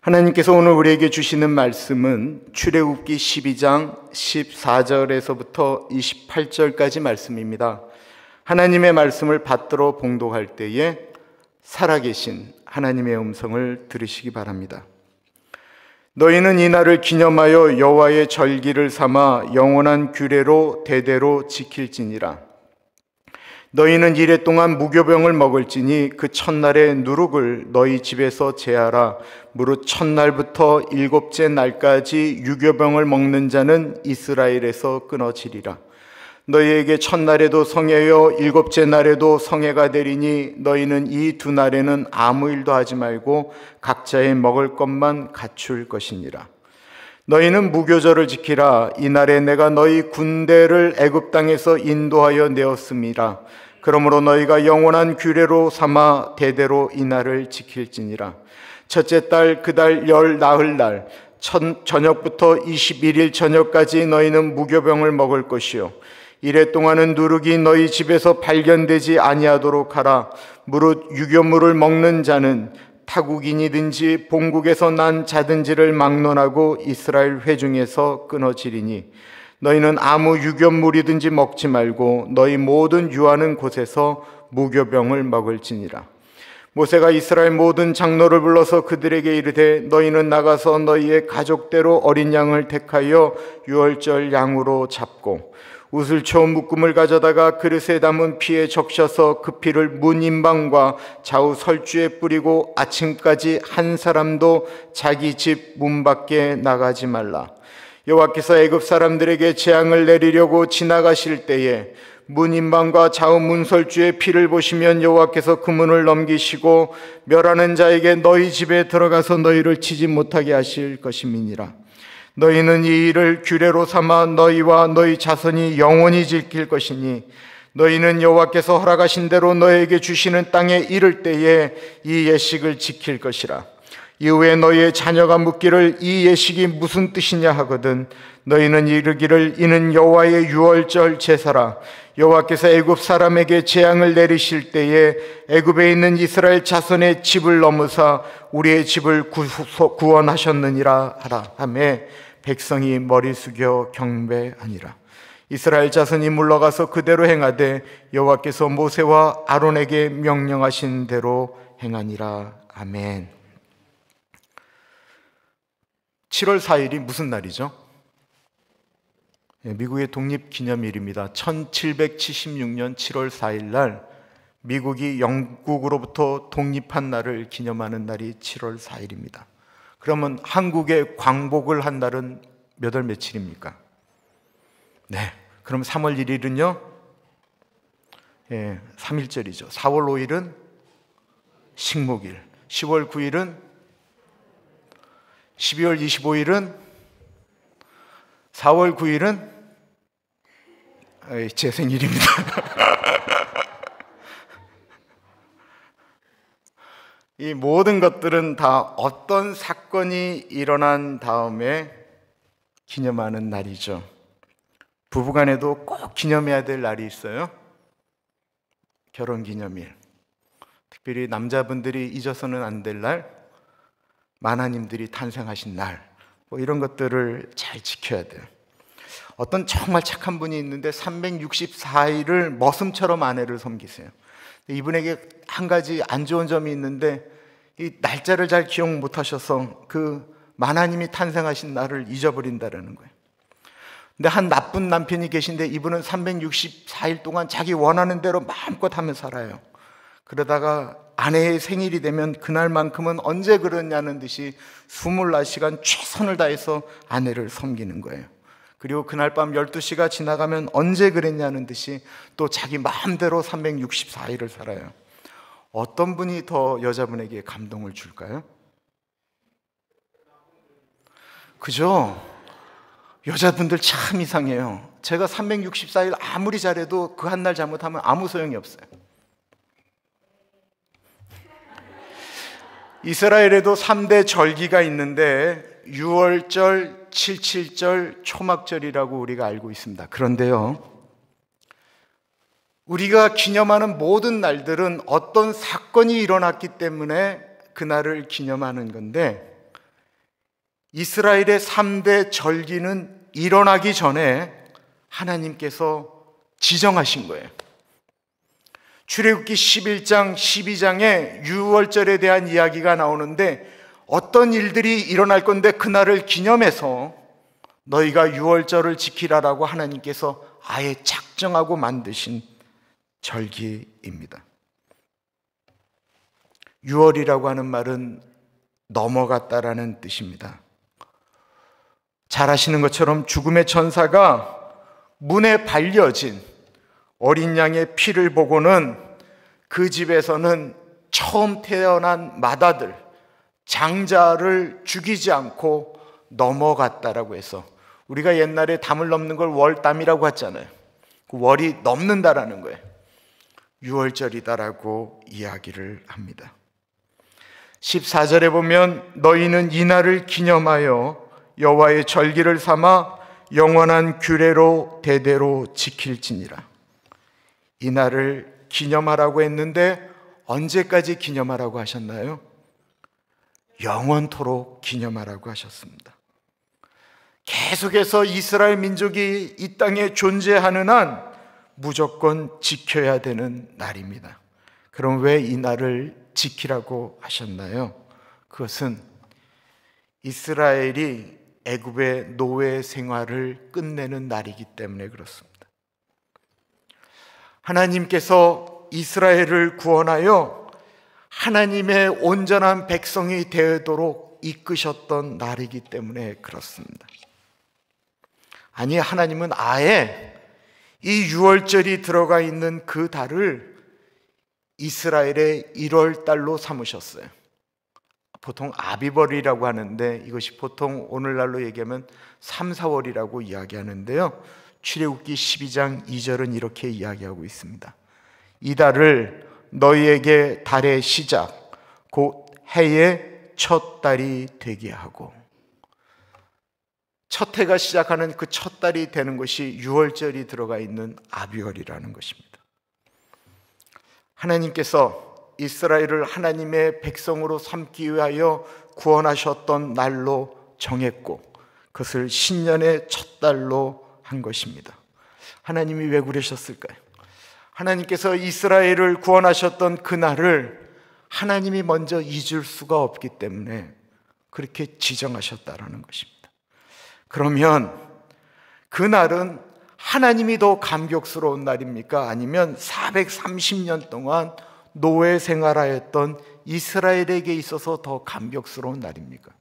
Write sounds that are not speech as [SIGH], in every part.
하나님께서 오늘 우리에게 주시는 말씀은 출애굽기 12장 14절에서부터 28절까지 말씀입니다. 하나님의 말씀을 받들어 봉독할 때에 살아계신 하나님의 음성을 들으시기 바랍니다. 너희는 이 날을 기념하여 여호와의 절기를 삼아 영원한 규례로 대대로 지킬지니라. 너희는 이래 동안 무교병을 먹을지니 그 첫날의 누룩을 너희 집에서 제하라. 무릇 첫날부터 일곱째 날까지 유교병을 먹는 자는 이스라엘에서 끊어지리라. 너희에게 첫날에도 성해요 일곱째 날에도 성해가 되리니 너희는 이 두 날에는 아무 일도 하지 말고 각자의 먹을 것만 갖출 것이니라. 너희는 무교절을 지키라 이 날에 내가 너희 군대를 애굽 땅에서 인도하여 내었음이라 그러므로 너희가 영원한 규례로 삼아 대대로 이 날을 지킬지니라 첫째 달 그 달 열 나흘 날 천, 저녁부터 21일 저녁까지 너희는 무교병을 먹을 것이요 이래 동안은 누룩이 너희 집에서 발견되지 아니하도록 하라 무릇 유교물을 먹는 자는 타국인이든지 본국에서 난 자든지를 막론하고 이스라엘 회중에서 끊어지리니 너희는 아무 유견물이든지 먹지 말고 너희 모든 유하는 곳에서 무교병을 먹을지니라. 모세가 이스라엘 모든 장로를 불러서 그들에게 이르되 너희는 나가서 너희의 가족대로 어린 양을 택하여 유월절 양으로 잡고 우슬초 묶음을 가져다가 그릇에 담은 피에 적셔서 그 피를 문 인방과 좌우 설주에 뿌리고 아침까지 한 사람도 자기 집 문 밖에 나가지 말라. 여호와께서 애굽 사람들에게 재앙을 내리려고 지나가실 때에 문 인방과 좌우 문설주의 피를 보시면 여호와께서 그 문을 넘기시고 멸하는 자에게 너희 집에 들어가서 너희를 치지 못하게 하실 것임이니라. 너희는 이 일을 규례로 삼아 너희와 너희 자손이 영원히 지킬 것이니 너희는 여호와께서 허락하신 대로 너에게 주시는 땅에 이를 때에 이 예식을 지킬 것이라. 이후에 너희의 자녀가 묻기를 이 예식이 무슨 뜻이냐 하거든 너희는 이르기를 이는 여호와의 유월절 제사라 여호와께서 애굽 사람에게 재앙을 내리실 때에 애굽에 있는 이스라엘 자손의 집을 넘으사 우리의 집을 구원하셨느니라 하라 하매 백성이 머리 숙여 경배하니라. 이스라엘 자손이 물러가서 그대로 행하되 여호와께서 모세와 아론에게 명령하신 대로 행하니라. 아멘. 7월 4일이 무슨 날이죠? 예, 미국의 독립 기념일입니다. 1776년 7월 4일 날 미국이 영국으로부터 독립한 날을 기념하는 날이 7월 4일입니다. 그러면 한국의 광복을 한 날은 몇월 며칠입니까? 네. 그럼 3월 1일은요? 예, 3일절이죠. 4월 5일은 식목일. 10월 9일은 12월 25일은 4월 9일은 아, 제 생일입니다. [LAUGHS] 이 모든 것들은 다 어떤 사건이 일어난 다음에 기념하는 날이죠. 부부간에도 꼭 기념해야 될 날이 있어요. 결혼 기념일. 특별히 남자분들이 잊어서는 안 될 날, 만하님들이 탄생하신 날, 뭐 이런 것들을 잘 지켜야 돼요. 어떤 정말 착한 분이 있는데 364일을 머슴처럼 아내를 섬기세요. 이분에게 한 가지 안 좋은 점이 있는데 이 날짜를 잘 기억 못 하셔서 그 만하님이 탄생하신 날을 잊어버린다라는 거예요. 근데 한 나쁜 남편이 계신데 이분은 364일 동안 자기 원하는 대로 마음껏 하며 살아요. 그러다가 아내의 생일이 되면 그날만큼은 언제 그러냐는 듯이 24시간 최선을 다해서 아내를 섬기는 거예요. 그리고 그날 밤 12시가 지나가면 언제 그랬냐는 듯이 또 자기 마음대로 364일을 살아요. 어떤 분이 더 여자분에게 감동을 줄까요? 그죠? 여자분들 참 이상해요. 제가 364일 아무리 잘해도 그 한날 잘못하면 아무 소용이 없어요. 이스라엘에도 3대 절기가 있는데 6월절, 칠칠절 초막절이라고 우리가 알고 있습니다. 그런데요, 우리가 기념하는 모든 날들은 어떤 사건이 일어났기 때문에 그날을 기념하는 건데, 이스라엘의 3대 절기는 일어나기 전에 하나님께서 지정하신 거예요. 출애굽기 11장 12장에 유월절에 대한 이야기가 나오는데 어떤 일들이 일어날 건데 그날을 기념해서 너희가 유월절을 지키라라고 하나님께서 아예 작정하고 만드신 절기입니다. 유월이라고 하는 말은 넘어갔다라는 뜻입니다. 잘 아시는 것처럼 죽음의 천사가 문에 발려진 어린 양의 피를 보고는 그 집에서는 처음 태어난 마다들, 장자를 죽이지 않고 넘어갔다라고 해서 우리가 옛날에 담을 넘는 걸 월담이라고 했잖아요. 그 월이 넘는다라는 거예요. 6월절이다라고 이야기를 합니다. 14절에 보면 너희는 이날을 기념하여 여호와의 절기를 삼아 영원한 규례로 대대로 지킬지니라. 이날을 기념하라고 했는데 언제까지 기념하라고 하셨나요? 영원토록 기념하라고 하셨습니다. 계속해서 이스라엘 민족이 이 땅에 존재하는 한 무조건 지켜야 되는 날입니다. 그럼 왜 이 날을 지키라고 하셨나요? 그것은 이스라엘이 애굽의 노예 생활을 끝내는 날이기 때문에 그렇습니다. 하나님께서 이스라엘을 구원하여 하나님의 온전한 백성이 되도록 이끄셨던 날이기 때문에 그렇습니다. 아니, 하나님은 아예 이 6월절이 들어가 있는 그 달을 이스라엘의 1월 달로 삼으셨어요. 보통 아비벌이라고 하는데 이것이 보통 오늘날로 얘기하면 3, 4월이라고 이야기하는데요. 출애굽기 12장 2절은 이렇게 이야기하고 있습니다. 이달을 너희에게 달의 시작, 곧 해의 첫 달이 되게 하고, 첫 해가 시작하는 그 첫 달이 되는 것이 6월절이 들어가 있는 아비월이라는 것입니다. 하나님께서 이스라엘을 하나님의 백성으로 삼기 위하여 구원하셨던 날로 정했고 그것을 신년의 첫 달로 한 것입니다. 하나님이 왜 그러셨을까요? 하나님께서 이스라엘을 구원하셨던 그날을 하나님이 먼저 잊을 수가 없기 때문에 그렇게 지정하셨다라는 것입니다. 그러면 그날은 하나님이 더 감격스러운 날입니까? 아니면 430년 동안 노예 생활하였던 이스라엘에게 있어서 더 감격스러운 날입니까?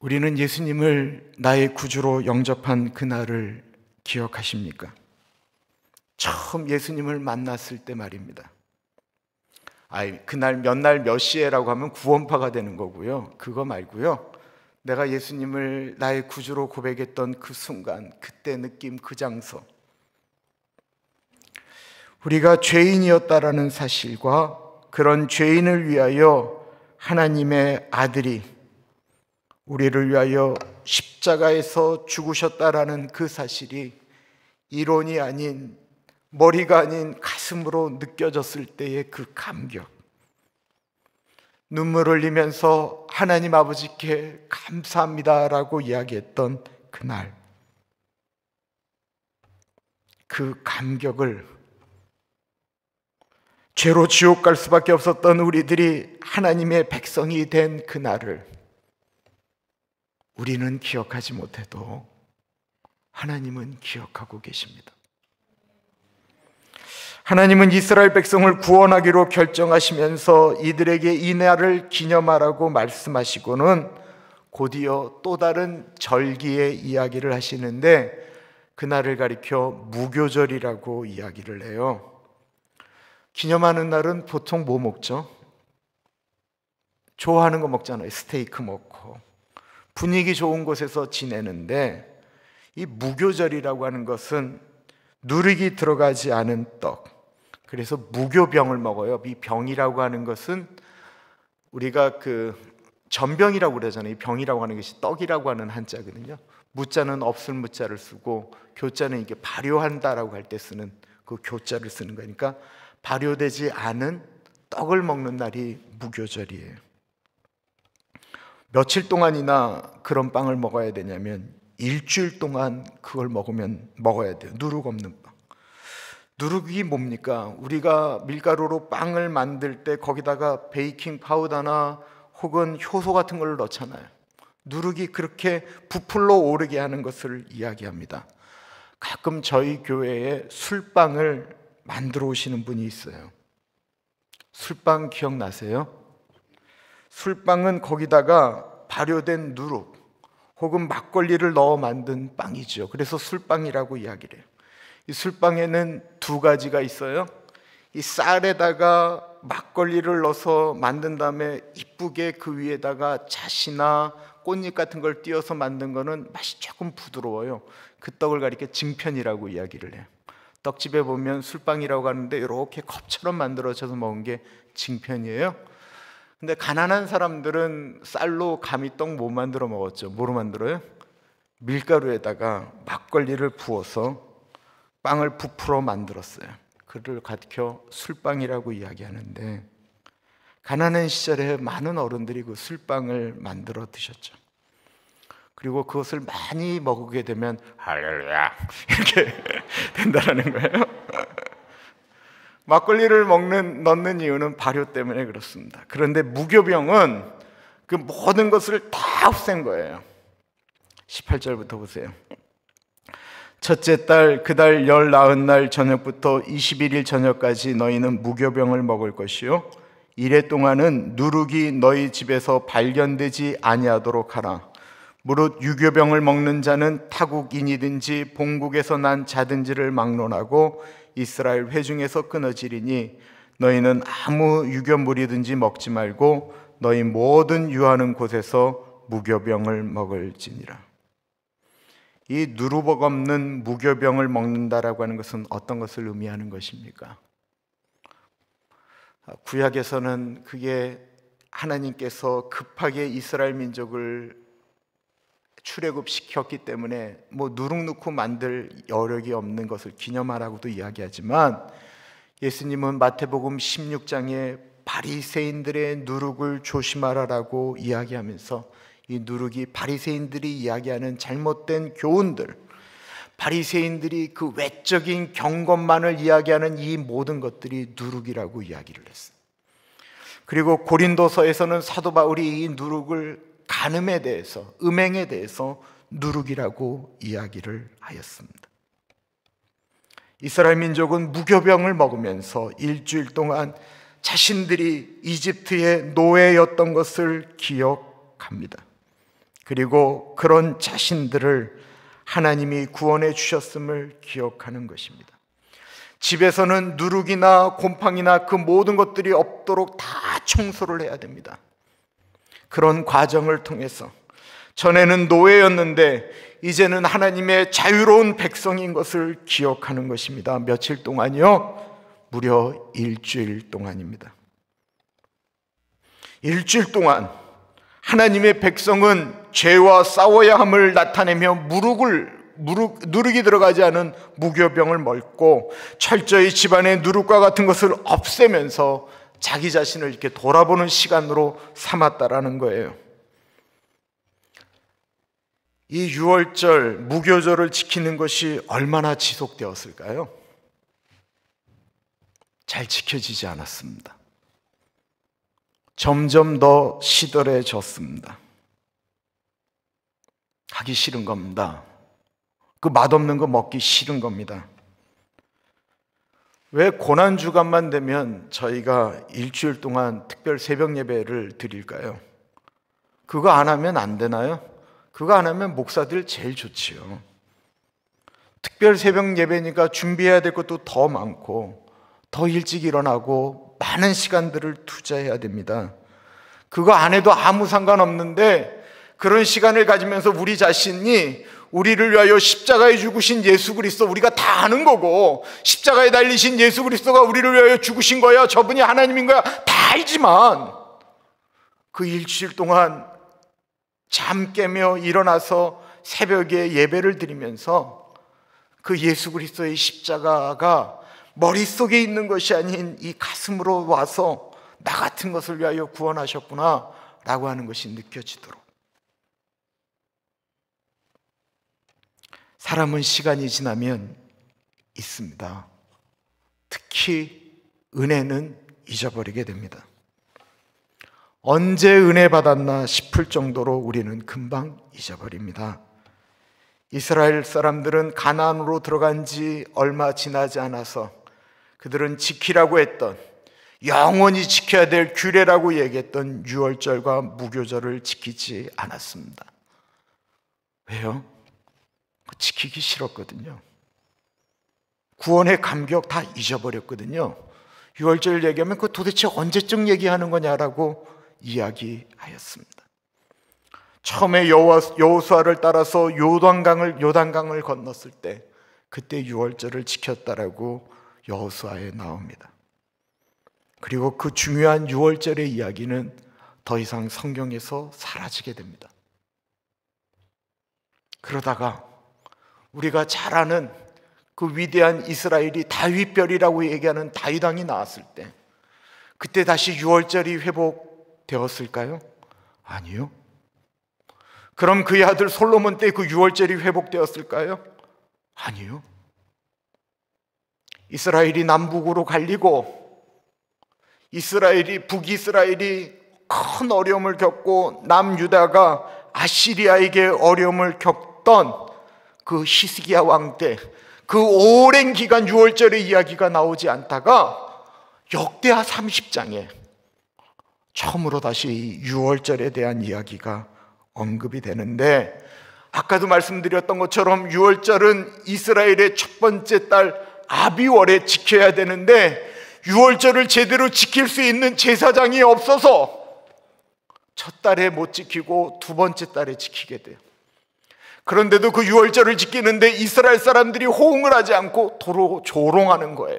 우리는 예수님을 나의 구주로 영접한 그날을 기억하십니까? 처음 예수님을 만났을 때 말입니다. 아이, 그날 몇 날 몇 시에라고 하면 구원파가 되는 거고요. 그거 말고요. 내가 예수님을 나의 구주로 고백했던 그 순간, 그때 느낌, 그 장소. 우리가 죄인이었다라는 사실과 그런 죄인을 위하여 하나님의 아들이 우리를 위하여 십자가에서 죽으셨다라는 그 사실이 이론이 아닌 머리가 아닌 가슴으로 느껴졌을 때의 그 감격. 눈물 흘리면서 하나님 아버지께 감사합니다라고 이야기했던 그날. 그 감격을 죄로 지옥 갈 수밖에 없었던 우리들이 하나님의 백성이 된 그날을 우리는 기억하지 못해도 하나님은 기억하고 계십니다. 하나님은 이스라엘 백성을 구원하기로 결정하시면서 이들에게 이 날을 기념하라고 말씀하시고는 곧이어 또 다른 절기의 이야기를 하시는데 그날을 가리켜 무교절이라고 이야기를 해요. 기념하는 날은 보통 뭐 먹죠? 좋아하는 거 먹잖아요. 스테이크 먹고 분위기 좋은 곳에서 지내는데 이 무교절이라고 하는 것은 누르기 들어가지 않은 떡. 그래서 무교병을 먹어요. 이 병이라고 하는 것은 우리가 그 전병이라고 그러잖아요. 이 병이라고 하는 것이 떡이라고 하는 한자거든요. 무자는 없을 무자를 쓰고 교자는 이게 발효한다라고 할 때 쓰는 그 교자를 쓰는 거니까 발효되지 않은 떡을 먹는 날이 무교절이에요. 며칠 동안이나 그런 빵을 먹어야 되냐면 일주일 동안 그걸 먹으면 먹어야 돼요. 누룩 없는 빵. 누룩이 뭡니까? 우리가 밀가루로 빵을 만들 때 거기다가 베이킹 파우더나 혹은 효소 같은 걸 넣잖아요. 누룩이 그렇게 부풀러 오르게 하는 것을 이야기합니다. 가끔 저희 교회에 술빵을 만들어 오시는 분이 있어요. 술빵 기억나세요? 술빵은 거기다가 발효된 누룩 혹은 막걸리를 넣어 만든 빵이죠. 그래서 술빵이라고 이야기를 해요. 이 술빵에는 두 가지가 있어요. 이 쌀에다가 막걸리를 넣어서 만든 다음에 이쁘게 그 위에다가 자시나 꽃잎 같은 걸 띄어서 만든 거는 맛이 조금 부드러워요. 그 떡을 가리켜 증편이라고 이야기를 해요. 떡집에 보면 술빵이라고 하는데 이렇게 컵처럼 만들어져서 먹은 게 증편이에요. 근데 가난한 사람들은 쌀로 감이떡 못 뭐 만들어 먹었죠. 뭐로 만들어요? 밀가루에다가 막걸리를 부어서 빵을 부풀어 만들었어요. 그를 가리켜 술빵이라고 이야기하는데 가난한 시절에 많은 어른들이 그 술빵을 만들어 드셨죠. 그리고 그것을 많이 먹게 되면 할렐루야 [LAUGHS] 이렇게 [LAUGHS] 된다라는 거예요. 막걸리를 먹는 넣는 이유는 발효 때문에 그렇습니다. 그런데 무교병은 그 모든 것을 다 없앤 거예요. 18절부터 보세요. 첫째 달, 그 달 열 나흔 날 저녁부터 21일 저녁까지 너희는 무교병을 먹을 것이요. 이래 동안은 누룩이 너희 집에서 발견되지 아니하도록 하라. 무릇 유교병을 먹는 자는 타국인이든지 본국에서 난 자든지를 막론하고 이스라엘 회중에서 끊어지리니 너희는 아무 유교물이든지 먹지 말고 너희 모든 유하는 곳에서 무교병을 먹을지니라. 이 누루복 없는 무교병을 먹는다라고 하는 것은 어떤 것을 의미하는 것입니까? 구약에서는 그게 하나님께서 급하게 이스라엘 민족을 출애굽 시켰기 때문에 뭐 누룩 넣고 만들 여력이 없는 것을 기념하라고도 이야기하지만 예수님은 마태복음 16장에 바리새인들의 누룩을 조심하라라고 이야기하면서 이 누룩이 바리새인들이 이야기하는 잘못된 교훈들 바리새인들이 그 외적인 경건만을 이야기하는 이 모든 것들이 누룩이라고 이야기를 했어요. 그리고 고린도서에서는 사도 바울이 이 누룩을 간음에 대해서, 음행에 대해서 누룩이라고 이야기를 하였습니다. 이스라엘 민족은 무교병을 먹으면서 일주일 동안 자신들이 이집트의 노예였던 것을 기억합니다. 그리고 그런 자신들을 하나님이 구원해 주셨음을 기억하는 것입니다. 집에서는 누룩이나 곰팡이나 그 모든 것들이 없도록 다 청소를 해야 됩니다. 그런 과정을 통해서 전에는 노예였는데 이제는 하나님의 자유로운 백성인 것을 기억하는 것입니다. 며칠 동안이요? 무려 일주일 동안입니다. 일주일 동안 하나님의 백성은 죄와 싸워야 함을 나타내며 무릎을 무릎, 누룩이 들어가지 않은 무교병을 멀고 철저히 집안의 누룩과 같은 것을 없애면서 자기 자신을 이렇게 돌아보는 시간으로 삼았다라는 거예요. 이 6월절 무교절을 지키는 것이 얼마나 지속되었을까요? 잘 지켜지지 않았습니다. 점점 더 시들해졌습니다. 하기 싫은 겁니다. 그 맛없는 거 먹기 싫은 겁니다. 왜 고난 주간만 되면 저희가 일주일 동안 특별 새벽 예배를 드릴까요? 그거 안 하면 안 되나요? 그거 안 하면 목사들 제일 좋지요. 특별 새벽 예배니까 준비해야 될 것도 더 많고 더 일찍 일어나고 많은 시간들을 투자해야 됩니다. 그거 안 해도 아무 상관없는데 그런 시간을 가지면서 우리 자신이 우리를 위하여 십자가에 죽으신 예수 그리스도 우리가 다 아는 거고 십자가에 달리신 예수 그리스도가 우리를 위하여 죽으신 거야 저분이 하나님인 거야 다 알지만 그 일주일 동안 잠 깨며 일어나서 새벽에 예배를 드리면서 그 예수 그리스도의 십자가가 머릿속에 있는 것이 아닌 이 가슴으로 와서 나 같은 것을 위하여 구원하셨구나 라고 하는 것이 느껴지도록 사람은 시간이 지나면 있습니다. 특히 은혜는 잊어버리게 됩니다. 언제 은혜 받았나 싶을 정도로 우리는 금방 잊어버립니다. 이스라엘 사람들은 가나으로 들어간 지 얼마 지나지 않아서 그들은 지키라고 했던 영원히 지켜야 될 규례라고 얘기했던 유월절과 무교절을 지키지 않았습니다. 왜요? 지키기 싫었거든요. 구원의 감격 다 잊어버렸거든요. 유월절 얘기하면 그 도대체 언제쯤 얘기하는 거냐라고 이야기하였습니다. 처음에 여호수아를 따라서 요단강을 요단강을 건넜을 때 그때 유월절을 지켰다라고 여호수아에 나옵니다. 그리고 그 중요한 유월절의 이야기는 더 이상 성경에서 사라지게 됩니다. 그러다가 우리가 잘 아는 그 위대한 이스라엘이 다윗별이라고 얘기하는 다윗왕이 나왔을 때 그때 다시 6월절이 회복되었을까요? 아니요. 그럼 그의 아들 솔로몬 때 그 6월절이 회복되었을까요? 아니요. 이스라엘이 남북으로 갈리고 이스라엘이 북이스라엘이 큰 어려움을 겪고 남유다가 아시리아에게 어려움을 겪던 그 히스기야 왕 때 그 오랜 기간 6월절의 이야기가 나오지 않다가 역대하 30장에 처음으로 다시 6월절에 대한 이야기가 언급이 되는데 아까도 말씀드렸던 것처럼 6월절은 이스라엘의 첫 번째 딸 아비월에 지켜야 되는데 6월절을 제대로 지킬 수 있는 제사장이 없어서 첫 달에 못 지키고 두 번째 달에 지키게 돼요. 그런데도 그 유월절을 지키는데 이스라엘 사람들이 호응을 하지 않고 도로 조롱하는 거예요.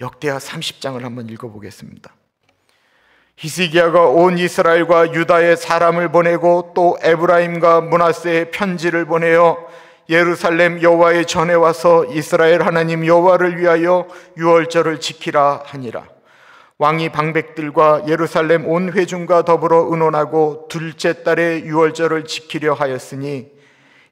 역대하 30장을 한번 읽어보겠습니다. 히스기야가 온 이스라엘과 유다의 사람을 보내고 또 에브라임과 문하세의 편지를 보내어 예루살렘 여호와의 전에 와서 이스라엘 하나님 여호와를 위하여 유월절을 지키라 하니라. 왕이 방백들과 예루살렘 온 회중과 더불어 의논하고 둘째 달의 유월절을 지키려 하였으니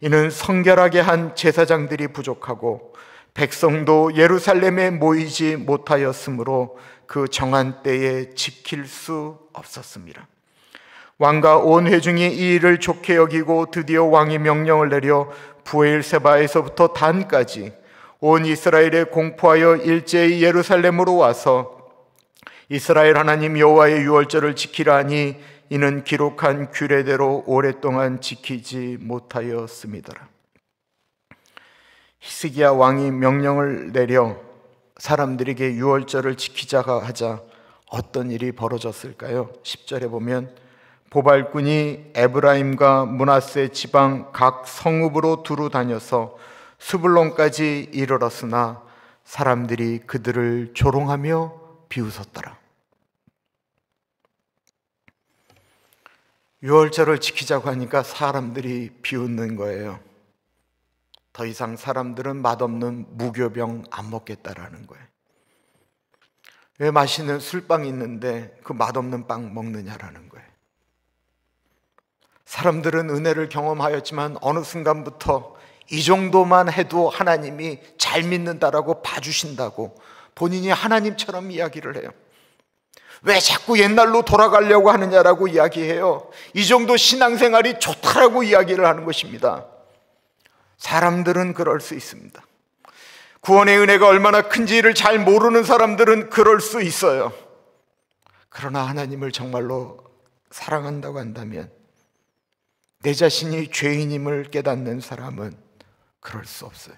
이는 성결하게 한 제사장들이 부족하고 백성도 예루살렘에 모이지 못하였으므로 그 정한 때에 지킬 수 없었습니다. 왕과 온 회중이 이 일을 좋게 여기고 드디어 왕이 명령을 내려 부엘세바에서부터 단까지 온 이스라엘에 공포하여 일제히 예루살렘으로 와서 이스라엘 하나님 여호와의 유월절을 지키라니 이는 기록한 규례대로 오랫동안 지키지 못하였습니다. 히스기야 왕이 명령을 내려 사람들에게 유월절을 지키자가 하자 어떤 일이 벌어졌을까요? 10절에 보면 보발군이 에브라임과 문하세 지방 각 성읍으로 두루 다녀서 수블론까지 이르렀으나 사람들이 그들을 조롱하며 비웃었더라. 6월절을 지키자고 하니까 사람들이 비웃는 거예요. 더 이상 사람들은 맛없는 무교병 안 먹겠다라는 거예요. 왜 맛있는 술빵이 있는데 그 맛없는 빵 먹느냐라는 거예요. 사람들은 은혜를 경험하였지만 어느 순간부터 이 정도만 해도 하나님이 잘 믿는다라고 봐주신다고 본인이 하나님처럼 이야기를 해요. 왜 자꾸 옛날로 돌아가려고 하느냐라고 이야기해요. 이 정도 신앙생활이 좋다라고 이야기를 하는 것입니다. 사람들은 그럴 수 있습니다. 구원의 은혜가 얼마나 큰지를 잘 모르는 사람들은 그럴 수 있어요. 그러나 하나님을 정말로 사랑한다고 한다면 내 자신이 죄인임을 깨닫는 사람은 그럴 수 없어요.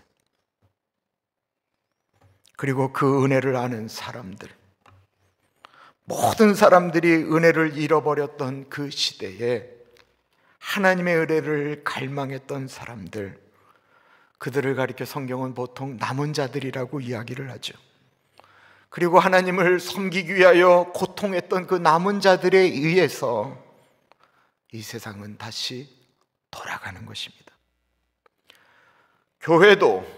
그리고 그 은혜를 아는 사람들. 모든 사람들이 은혜를 잃어버렸던 그 시대에 하나님의 은혜를 갈망했던 사람들. 그들을 가리켜 성경은 보통 남은 자들이라고 이야기를 하죠. 그리고 하나님을 섬기기 위하여 고통했던 그 남은 자들에 의해서 이 세상은 다시 돌아가는 것입니다. 교회도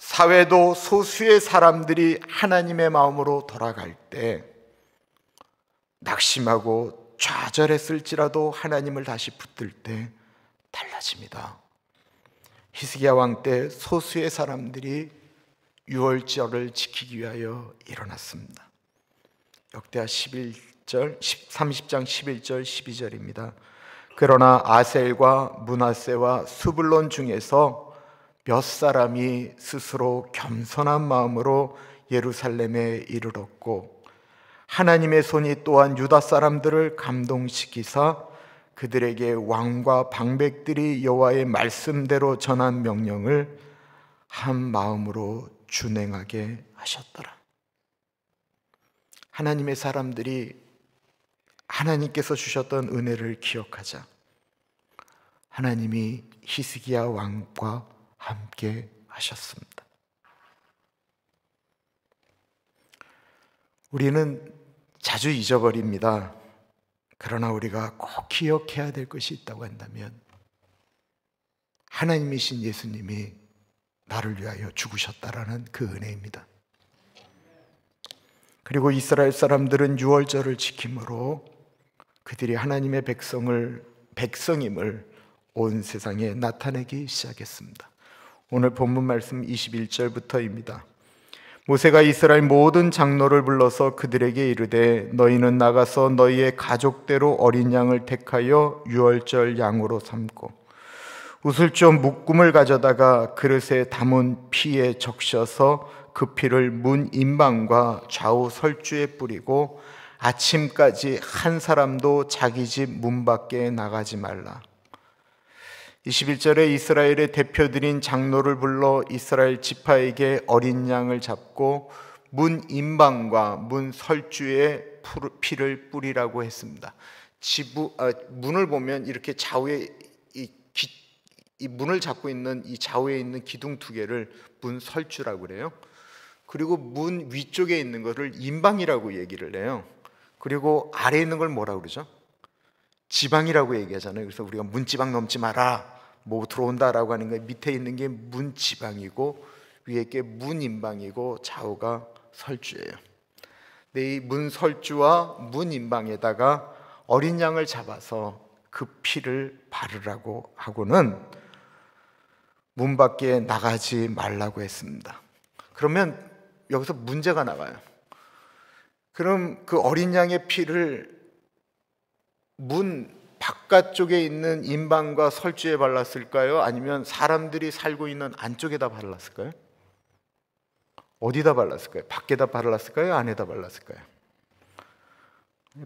사회도 소수의 사람들이 하나님의 마음으로 돌아갈 때 낙심하고 좌절했을지라도 하나님을 다시 붙들 때 달라집니다. 히스기야 왕 때 소수의 사람들이 유월절을 지키기 위하여 일어났습니다. 역대하 11절 30장 11절 12절입니다. 그러나 아셀과 문하세와 수블론 중에서 몇 사람이 스스로 겸손한 마음으로 예루살렘에 이르렀고 하나님의 손이 또한 유다 사람들을 감동시키사 그들에게 왕과 방백들이 여호와의 말씀대로 전한 명령을 한 마음으로 준행하게 하셨더라. 하나님의 사람들이 하나님께서 주셨던 은혜를 기억하자 하나님이 히스기야 왕과 함께 하셨습니다. 우리는 자주 잊어버립니다. 그러나 우리가 꼭 기억해야 될 것이 있다고 한다면 하나님이신 예수님이 나를 위하여 죽으셨다라는 그 은혜입니다. 그리고 이스라엘 사람들은 6월절을 지킴으로 그들이 하나님의 백성을 백성임을 온 세상에 나타내기 시작했습니다. 오늘 본문 말씀 21절부터입니다. 모세가 이스라엘 모든 장로를 불러서 그들에게 이르되 너희는 나가서 너희의 가족대로 어린 양을 택하여 유월절 양으로 삼고 우슬조 묶음을 가져다가 그릇에 담은 피에 적셔서 그 피를 문 인방과 좌우 설주에 뿌리고 아침까지 한 사람도 자기 집 문 밖에 나가지 말라. 21절에 이스라엘의 대표들인 장로를 불러 이스라엘 지파에게 어린 양을 잡고 문 임방과 문 설주에 피를 뿌리라고 했습니다. 지부 아, 문을 보면 이렇게 좌우에 이, 기, 이 문을 잡고 있는 이 좌우에 있는 기둥 두 개를 문 설주라고 그래요. 그리고 문 위쪽에 있는 것을 임방이라고 얘기를 해요. 그리고 아래에 있는 걸 뭐라 고 그러죠? 지방이라고 얘기하잖아요. 그래서 우리가 문지방 넘지 마라. 뭐 들어온다라고 하는 거 밑에 있는 게 문지방이고 위에 게 문인방이고 좌우가 설주예요. 근데 이 문설주와 문인방에다가 어린 양을 잡아서 그 피를 바르라고 하고는 문 밖에 나가지 말라고 했습니다. 그러면 여기서 문제가 나와요. 그럼 그 어린 양의 피를 문 바깥쪽에 있는 인방과 설주에 발랐을까요? 아니면 사람들이 살고 있는 안쪽에다 발랐을까요? 어디다 발랐을까요? 밖에다 발랐을까요? 안에다 발랐을까요?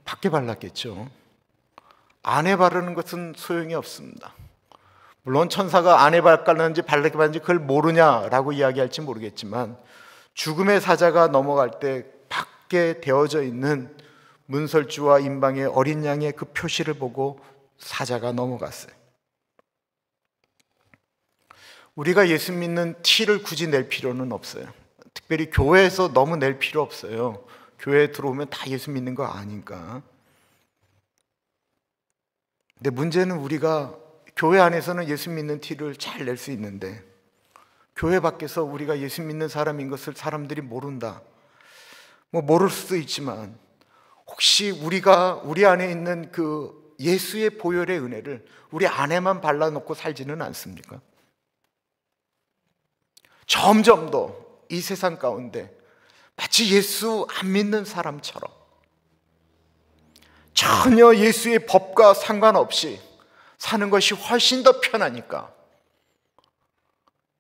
밖에 발랐겠죠. 안에 바르는 것은 소용이 없습니다. 물론 천사가 안에 발랐는지 발르게 는지 그걸 모르냐라고 이야기할지 모르겠지만 죽음의 사자가 넘어갈 때 밖에 되어져 있는 문설주와 임방의 어린 양의 그 표시를 보고 사자가 넘어갔어요. 우리가 예수 믿는 티를 굳이 낼 필요는 없어요. 특별히 교회에서 너무 낼 필요 없어요. 교회에 들어오면 다 예수 믿는 거 아니까. 근데 문제는 우리가 교회 안에서는 예수 믿는 티를 잘 낼 수 있는데 교회 밖에서 우리가 예수 믿는 사람인 것을 사람들이 모른다. 뭐 모를 수도 있지만 혹시 우리가 우리 안에 있는 그 예수의 보혈의 은혜를 우리 안에만 발라놓고 살지는 않습니까? 점점 더 이 세상 가운데 마치 예수 안 믿는 사람처럼 전혀 예수의 법과 상관없이 사는 것이 훨씬 더 편하니까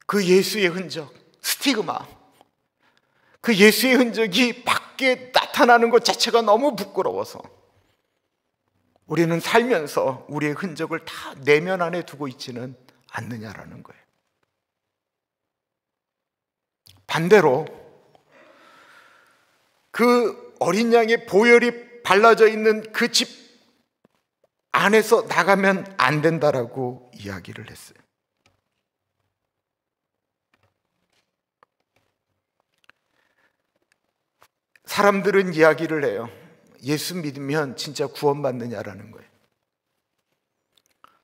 그 예수의 흔적, 스티그마, 그 예수의 흔적이 밖에 나타나는 것 자체가 너무 부끄러워서 우리는 살면서 우리의 흔적을 다 내면 안에 두고 있지는 않느냐라는 거예요. 반대로 그 어린 양의 보혈이 발라져 있는 그 집 안에서 나가면 안 된다라고 이야기를 했어요. 사람들은 이야기를 해요. 예수 믿으면 진짜 구원받느냐라는 거예요.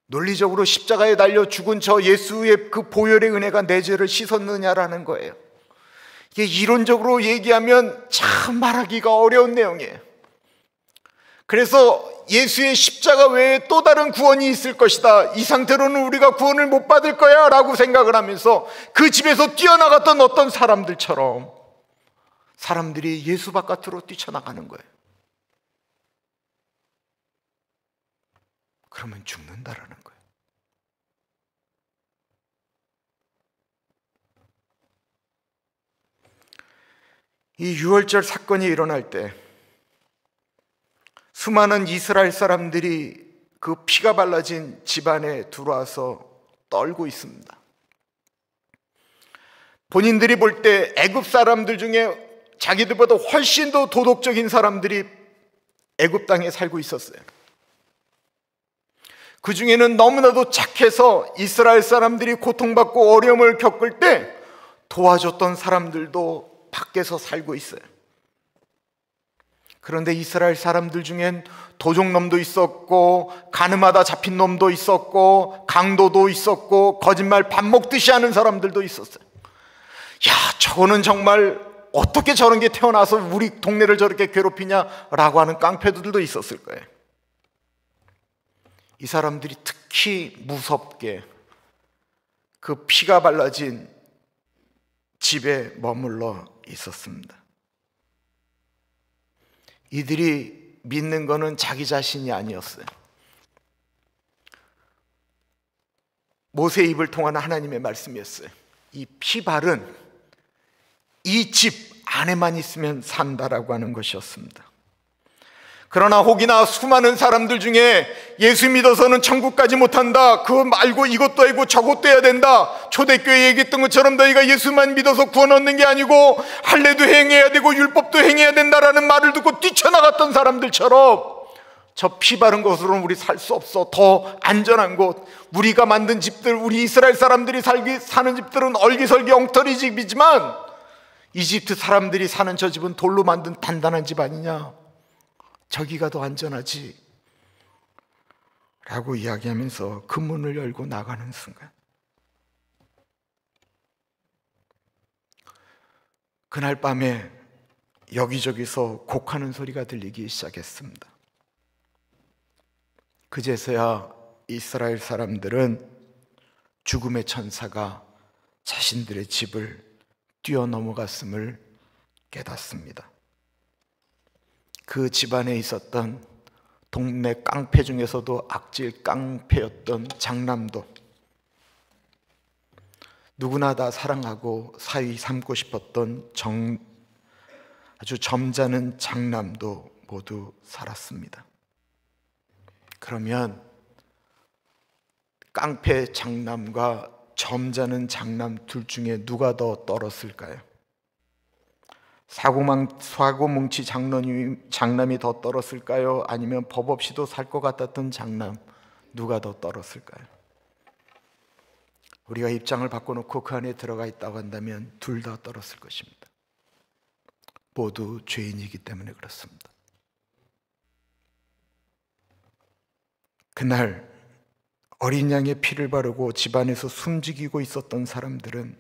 논리적으로 십자가에 달려 죽은 저 예수의 그 보혈의 은혜가 내 죄를 씻었느냐라는 거예요. 이게 이론적으로 얘기하면 참 말하기가 어려운 내용이에요. 그래서 예수의 십자가 외에 또 다른 구원이 있을 것이다. 이 상태로는 우리가 구원을 못 받을 거야. 라고 생각을 하면서 그 집에서 뛰어나갔던 어떤 사람들처럼 사람들이 예수 바깥으로 뛰쳐나가는 거예요. 그러면 죽는다라는 거예요. 이 유월절 사건이 일어날 때 수많은 이스라엘 사람들이 그 피가 발라진 집안에 들어와서 떨고 있습니다. 본인들이 볼 때 애굽 사람들 중에 자기들보다 훨씬 더 도덕적인 사람들이 애굽 땅에 살고 있었어요. 그 중에는 너무나도 착해서 이스라엘 사람들이 고통받고 어려움을 겪을 때 도와줬던 사람들도 밖에서 살고 있어요. 그런데 이스라엘 사람들 중엔 도적놈도 있었고 가늠하다 잡힌 놈도 있었고 강도도 있었고 거짓말 밥 먹듯이 하는 사람들도 있었어요. 야, 저거는 정말 어떻게 저런 게 태어나서 우리 동네를 저렇게 괴롭히냐라고 하는 깡패들도 있었을 거예요. 이 사람들이 특히 무섭게 그 피가 발라진 집에 머물러 있었습니다. 이들이 믿는 거는 자기 자신이 아니었어요. 모세 입을 통한 하나님의 말씀이었어요. 이 피발은 이집 안에만 있으면 산다라고 하는 것이었습니다. 그러나 혹이나 수많은 사람들 중에 예수 믿어서는 천국까지 못한다. 그거 말고 이것도 아니고 저것도 해야 된다. 초대교회 얘기했던 것처럼 너희가 예수만 믿어서 구원 얻는 게 아니고 할례도 행해야 되고 율법도 행해야 된다라는 말을 듣고 뛰쳐나갔던 사람들처럼 저피 바른 것으로는 우리 살 수 없어. 더 안전한 곳. 우리가 만든 집들, 우리 이스라엘 사람들이 살기, 사는 집들은 얼기설기 엉터리 집이지만 이집트 사람들이 사는 저 집은 돌로 만든 단단한 집 아니냐? 저기가 더 안전하지. 라고 이야기하면서 그 문을 열고 나가는 순간. 그날 밤에 여기저기서 곡하는 소리가 들리기 시작했습니다. 그제서야 이스라엘 사람들은 죽음의 천사가 자신들의 집을 뛰어넘어갔음을 깨닫습니다. 그 집안에 있었던 동네 깡패 중에서도 악질 깡패였던 장남도 누구나 다 사랑하고 사위 삼고 싶었던 정, 아주 점잖은 장남도 모두 살았습니다. 그러면 깡패 장남과 점잖은 장남 둘 중에 누가 더 떨었을까요? 사고망, 사고뭉치 장남이, 장남이 더 떨었을까요? 아니면 법 없이도 살 것 같았던 장남 누가 더 떨었을까요? 우리가 입장을 바꿔놓고 그 안에 들어가 있다고 한다면 둘 다 떨었을 것입니다. 모두 죄인이기 때문에 그렇습니다. 그날 어린 양의 피를 바르고 집안에서 숨지기고 있었던 사람들은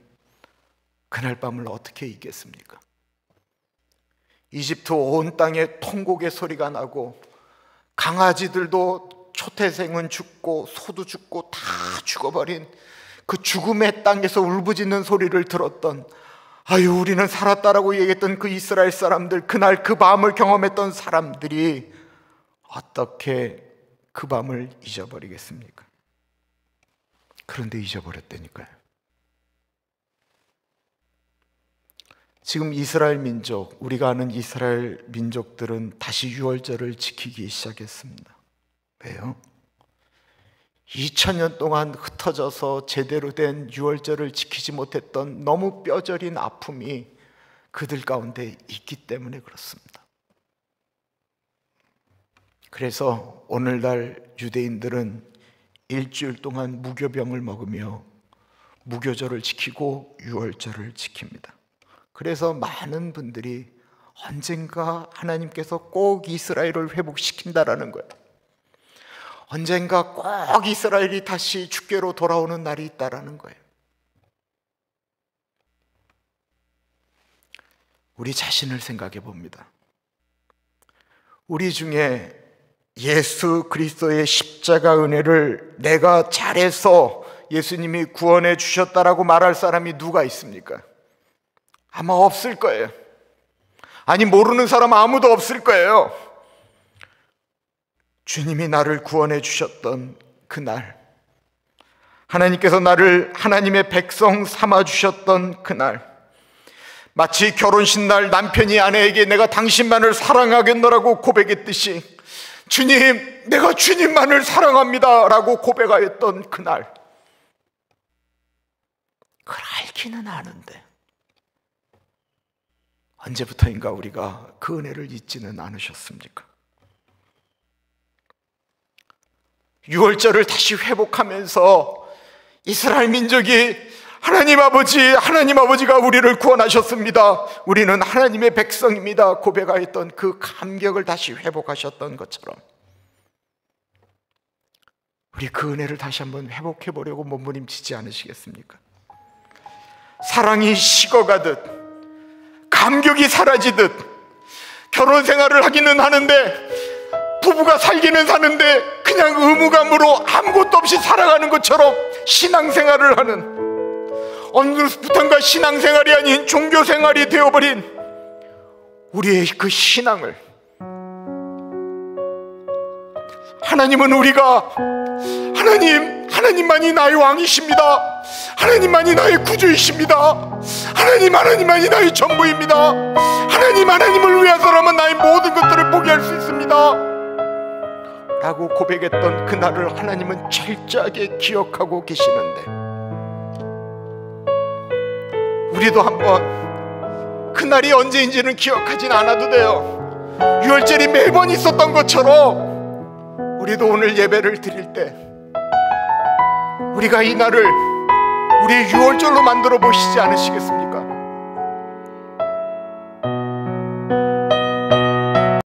그날 밤을 어떻게 이겼습니까? 이집트 온 땅에 통곡의 소리가 나고 강아지들도 초태생은 죽고 소도 죽고 다 죽어버린 그 죽음의 땅에서 울부짖는 소리를 들었던 아유 우리는 살았다라고 얘기했던 그 이스라엘 사람들 그날 그 밤을 경험했던 사람들이 어떻게 그 밤을 잊어버리겠습니까? 그런데 잊어버렸다니까요. 지금 이스라엘 민족, 우리가 아는 이스라엘 민족들은 다시 유월절을 지키기 시작했습니다. 왜요? 2000년 동안 흩어져서 제대로 된 유월절을 지키지 못했던 너무 뼈저린 아픔이 그들 가운데 있기 때문에 그렇습니다. 그래서 오늘날 유대인들은 일주일 동안 무교병을 먹으며 무교절을 지키고 유월절을 지킵니다. 그래서 많은 분들이 언젠가 하나님께서 꼭 이스라엘을 회복시킨다라는 거예요. 언젠가 꼭 이스라엘이 다시 주께로 돌아오는 날이 있다라는 거예요. 우리 자신을 생각해 봅니다. 우리 중에 예수 그리스도의 십자가 은혜를 내가 잘해서 예수님이 구원해 주셨다라고 말할 사람이 누가 있습니까? 아마 없을 거예요. 아니, 모르는 사람 아무도 없을 거예요. 주님이 나를 구원해 주셨던 그날, 하나님께서 나를 하나님의 백성 삼아 주셨던 그날, 마치 결혼식 날 남편이 아내에게 내가 당신만을 사랑하겠노라고 고백했듯이 주님, 내가 주님만을 사랑합니다. 라고 고백하였던 그날. 그걸 알기는 아는데. 언제부터인가 우리가 그 은혜를 잊지는 않으셨습니까? 6월절을 다시 회복하면서 이스라엘 민족이 하나님 아버지, 하나님 아버지가 우리를 구원하셨습니다. 우리는 하나님의 백성입니다. 고백하였던 그 감격을 다시 회복하셨던 것처럼. 우리 그 은혜를 다시 한번 회복해 보려고 몸부림치지 않으시겠습니까? 사랑이 식어가듯, 감격이 사라지듯, 결혼 생활을 하기는 하는데, 부부가 살기는 사는데, 그냥 의무감으로 아무것도 없이 살아가는 것처럼 신앙생활을 하는 언느 순간부턴가 신앙생활이 아닌 종교생활이 되어버린 우리의 그 신앙을 하나님은 우리가 하나님 하나님만이 나의 왕이십니다 하나님만이 나의 구주이십니다 하나님 하나님만이 나의 전부입니다 하나님 하나님을 위해서라면 나의 모든 것들을 포기할 수 있습니다 라고 고백했던 그날을 하나님은 철저하게 기억하고 계시는데 우리도 한번 그날이 언제인지는 기억하진 않아도 돼요. 유월절이 매번 있었던 것처럼 우리도 오늘 예배를 드릴 때 우리가 이 날을 우리의 유월절로 만들어 보시지 않으시겠습니까?